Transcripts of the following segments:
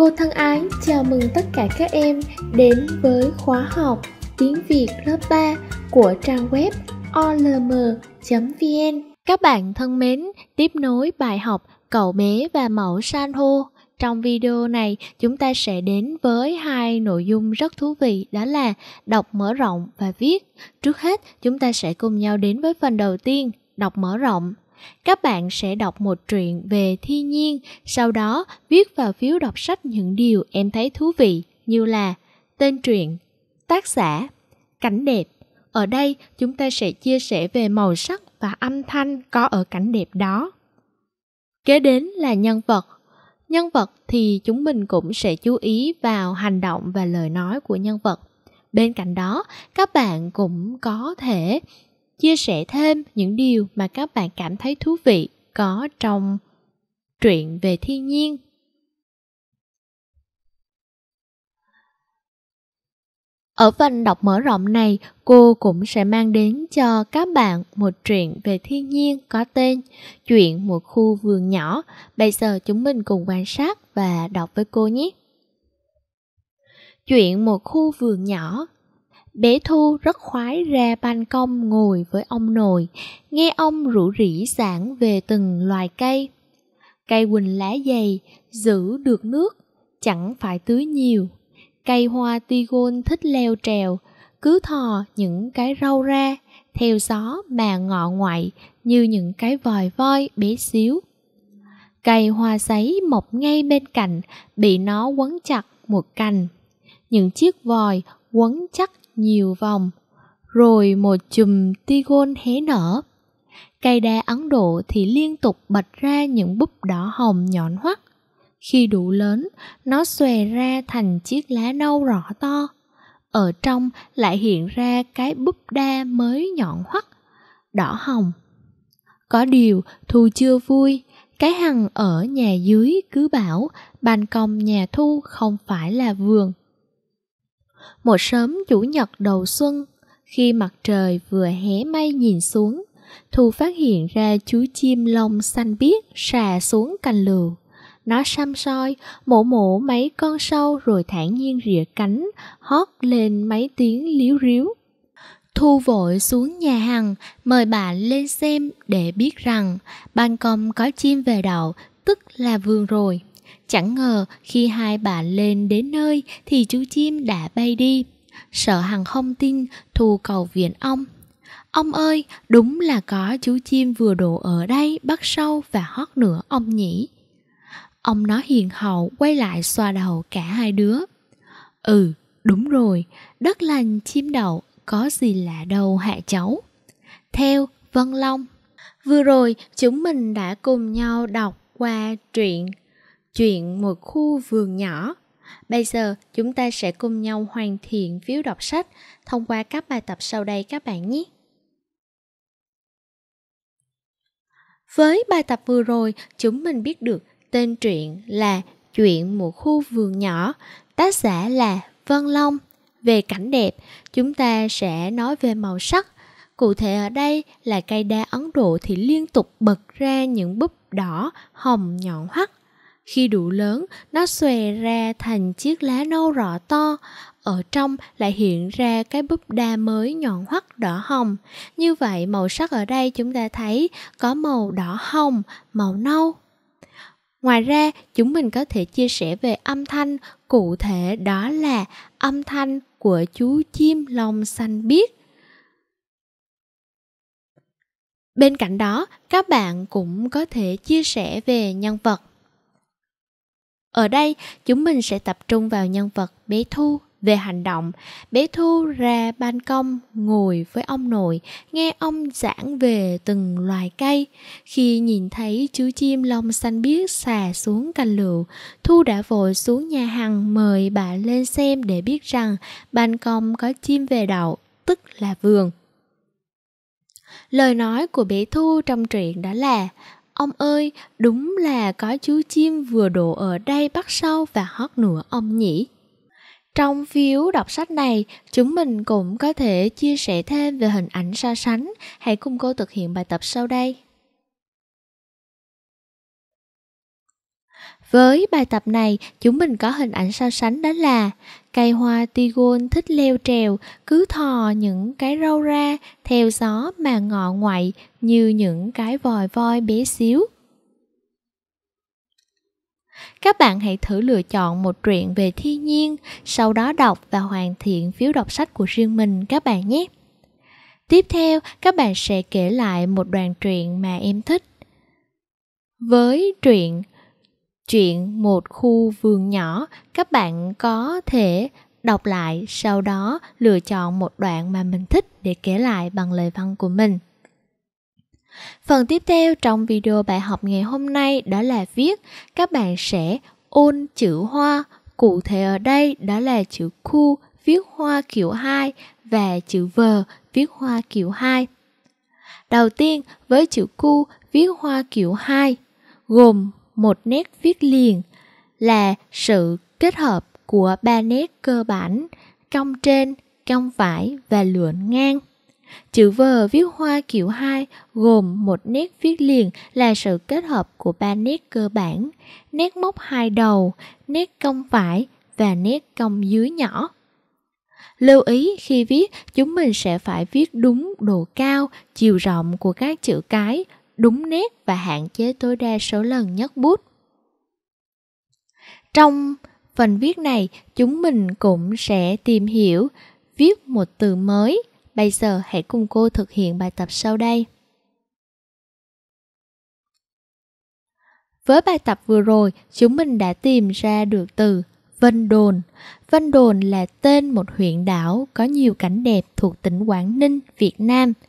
Cô thân ái chào mừng tất cả các em đến với khóa học tiếng Việt lớp 3 của trang web olm.vn. Các bạn thân mến, tiếp nối bài học Cậu bé và mẫu san hô. Trong video này, chúng ta sẽ đến với hai nội dung rất thú vị đó là đọc mở rộng và viết. Trước hết, chúng ta sẽ cùng nhau đến với phần đầu tiên, đọc mở rộng các bạn sẽ đọc một truyện về thiên nhiên, sau đó viết vào phiếu đọc sách những điều em thấy thú vị như là tên truyện, tác giả, cảnh đẹp. Ở đây chúng ta sẽ chia sẻ về màu sắc và âm thanh có ở cảnh đẹp đó. Kế đến là nhân vật. Nhân vật thì chúng mình cũng sẽ chú ý vào hành động và lời nói của nhân vật. Bên cạnh đó, các bạn cũng có thể chia sẻ thêm những điều mà các bạn cảm thấy thú vị có trong truyện về thiên nhiên. Ở phần đọc mở rộng này, cô cũng sẽ mang đến cho các bạn một truyện về thiên nhiên có tên Chuyện một khu vườn nhỏ. Bây giờ chúng mình cùng quan sát và đọc với cô nhé. Chuyện một khu vườn nhỏ bé thu rất khoái ra ban công ngồi với ông nội, nghe ông rủ rỉ giảng về từng loài cây. Cây quỳnh lá dày, giữ được nước, chẳng phải tưới nhiều. Cây hoa tigon thích leo trèo, cứ thò những cái rau ra, theo gió mà ngọ ngoại như những cái vòi voi bé xíu. Cây hoa giấy mọc ngay bên cạnh, bị nó quấn chặt một cành. Những chiếc vòi quấn chắc nhiều vòng, rồi một chùm tigon hé nở. Cây đa Ấn Độ thì liên tục bạch ra những búp đỏ hồng nhọn hoắt. Khi đủ lớn, nó xòe ra thành chiếc lá nâu rõ to. Ở trong lại hiện ra cái búp đa mới nhọn hoắt, đỏ hồng. Có điều, Thu chưa vui, cái hằng ở nhà dưới cứ bảo ban công nhà Thu không phải là vườn. Một sớm chủ nhật đầu xuân, khi mặt trời vừa hé mây nhìn xuống, Thu phát hiện ra chú chim lông xanh biếc xà xuống cành lều. Nó xăm soi, mổ mổ mấy con sâu rồi thản nhiên rỉa cánh, hót lên mấy tiếng liếu riếu. Thu vội xuống nhà hàng, mời bạn lên xem để biết rằng ban công có chim về đậu, tức là vườn rồi. Chẳng ngờ khi hai bạn lên đến nơi thì chú chim đã bay đi. sợ Hằng không tin thu cầu viền ong. Ông ơi, đúng là có chú chim vừa đổ ở đây bắt sâu và hót nữa ông nhỉ. Ông nó hiền hậu quay lại xoa đầu cả hai đứa. Ừ, đúng rồi, đất lành chim đậu, có gì lạ đâu hạ cháu. Theo Vân Long Vừa rồi chúng mình đã cùng nhau đọc qua truyện chuyện một khu vườn nhỏ. Bây giờ chúng ta sẽ cùng nhau hoàn thiện phiếu đọc sách thông qua các bài tập sau đây các bạn nhé. Với bài tập vừa rồi, chúng mình biết được tên truyện là Chuyện một khu vườn nhỏ, tác giả là Vân Long. Về cảnh đẹp, chúng ta sẽ nói về màu sắc. Cụ thể ở đây là cây đa Ấn Độ thì liên tục bật ra những búp đỏ, hồng, nhọn hoắt. Khi đủ lớn, nó xòe ra thành chiếc lá nâu rõ to, ở trong lại hiện ra cái búp đa mới nhọn hoắt đỏ hồng. Như vậy màu sắc ở đây chúng ta thấy có màu đỏ hồng, màu nâu. Ngoài ra, chúng mình có thể chia sẻ về âm thanh, cụ thể đó là âm thanh của chú chim lông xanh biếc. Bên cạnh đó, các bạn cũng có thể chia sẻ về nhân vật ở đây, chúng mình sẽ tập trung vào nhân vật bé Thu về hành động. Bé Thu ra ban công ngồi với ông nội, nghe ông giảng về từng loài cây. Khi nhìn thấy chú chim lông xanh biếc xà xuống cành lựu, Thu đã vội xuống nhà hàng mời bà lên xem để biết rằng ban công có chim về đậu, tức là vườn. Lời nói của bé Thu trong truyện đó là Ông ơi, đúng là có chú chim vừa đổ ở đây bắt sâu và hót nữa ông nhỉ. Trong phiếu đọc sách này, chúng mình cũng có thể chia sẻ thêm về hình ảnh so sánh. Hãy cùng cô thực hiện bài tập sau đây. Với bài tập này, chúng mình có hình ảnh so sánh đó là cây hoa tigon thích leo trèo, cứ thò những cái râu ra theo gió mà ngọ ngoại như những cái vòi voi bé xíu. Các bạn hãy thử lựa chọn một truyện về thiên nhiên, sau đó đọc và hoàn thiện phiếu đọc sách của riêng mình các bạn nhé. Tiếp theo, các bạn sẽ kể lại một đoạn truyện mà em thích. Với truyện chuyện một khu vườn nhỏ các bạn có thể đọc lại sau đó lựa chọn một đoạn mà mình thích để kể lại bằng lời văn của mình phần tiếp theo trong video bài học ngày hôm nay đó là viết các bạn sẽ ôn chữ hoa cụ thể ở đây đó là chữ khu viết hoa kiểu 2 và chữ vờ viết hoa kiểu 2. Đầu tiên với chữ cu viết hoa kiểu 2 gồm một nét viết liền là sự kết hợp của ba nét cơ bản cong trên, cong phải và lượn ngang. Chữ vờ viết hoa kiểu hai gồm một nét viết liền là sự kết hợp của ba nét cơ bản, nét móc hai đầu, nét cong phải và nét cong dưới nhỏ. Lưu ý khi viết, chúng mình sẽ phải viết đúng độ cao, chiều rộng của các chữ cái đúng nét và hạn chế tối đa số lần nhấc bút. Trong phần viết này, chúng mình cũng sẽ tìm hiểu viết một từ mới. Bây giờ hãy cùng cô thực hiện bài tập sau đây. Với bài tập vừa rồi, chúng mình đã tìm ra được từ Vân Đồn. Vân Đồn là tên một huyện đảo có nhiều cảnh đẹp thuộc tỉnh Quảng Ninh, Việt Nam –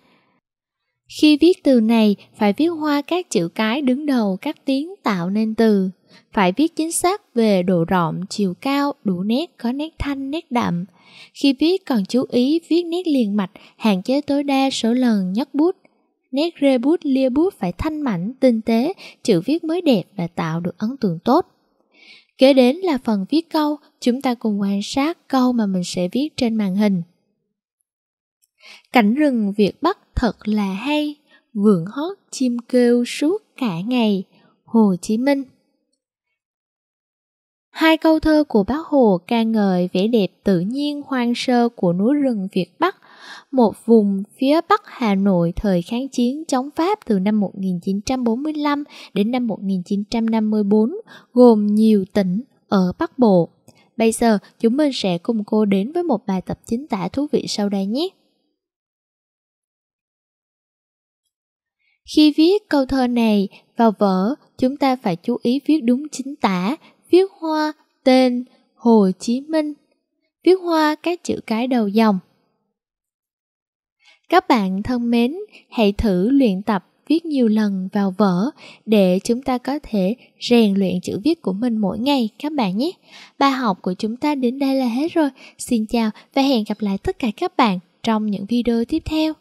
khi viết từ này, phải viết hoa các chữ cái đứng đầu các tiếng tạo nên từ. Phải viết chính xác về độ rộng, chiều cao, đủ nét, có nét thanh, nét đậm. Khi viết còn chú ý viết nét liền mạch, hạn chế tối đa số lần nhấc bút. Nét rê bút, lia bút phải thanh mảnh, tinh tế, chữ viết mới đẹp và tạo được ấn tượng tốt. Kế đến là phần viết câu, chúng ta cùng quan sát câu mà mình sẽ viết trên màn hình. Cảnh rừng Việt Bắc thật là hay vườn hót chim kêu suốt cả ngày hồ chí minh hai câu thơ của bác hồ ca ngợi vẻ đẹp tự nhiên hoang sơ của núi rừng việt bắc một vùng phía Bắc Hà Nội thời kháng chiến chống Pháp từ năm 1945 đến năm 1954, gồm nhiều tỉnh ở Bắc Bộ. Bây giờ, chúng mình sẽ cùng cô đến với một bài tập chính tả thú vị sau đây nhé. Khi viết câu thơ này vào vở, chúng ta phải chú ý viết đúng chính tả, viết hoa, tên Hồ Chí Minh, viết hoa các chữ cái đầu dòng. Các bạn thân mến, hãy thử luyện tập viết nhiều lần vào vở để chúng ta có thể rèn luyện chữ viết của mình mỗi ngày các bạn nhé. Bài học của chúng ta đến đây là hết rồi. Xin chào và hẹn gặp lại tất cả các bạn trong những video tiếp theo.